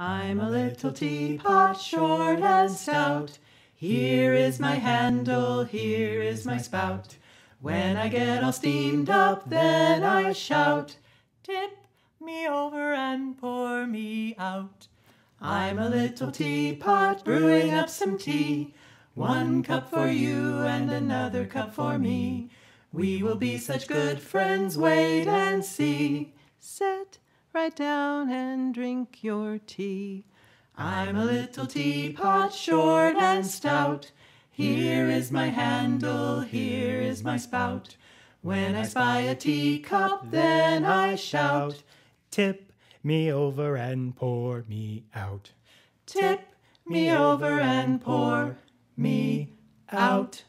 I'm a little teapot, short and stout. Here is my handle, here is my spout. When I get all steamed up, then I shout, Tip me over and pour me out. I'm a little teapot, brewing up some tea. One cup for you and another cup for me. We will be such good friends, wait and see right down and drink your tea. I'm a little teapot, short and stout. Here is my handle, here is my spout. When I spy a teacup, then I shout, Tip me over and pour me out. Tip me over and pour me out.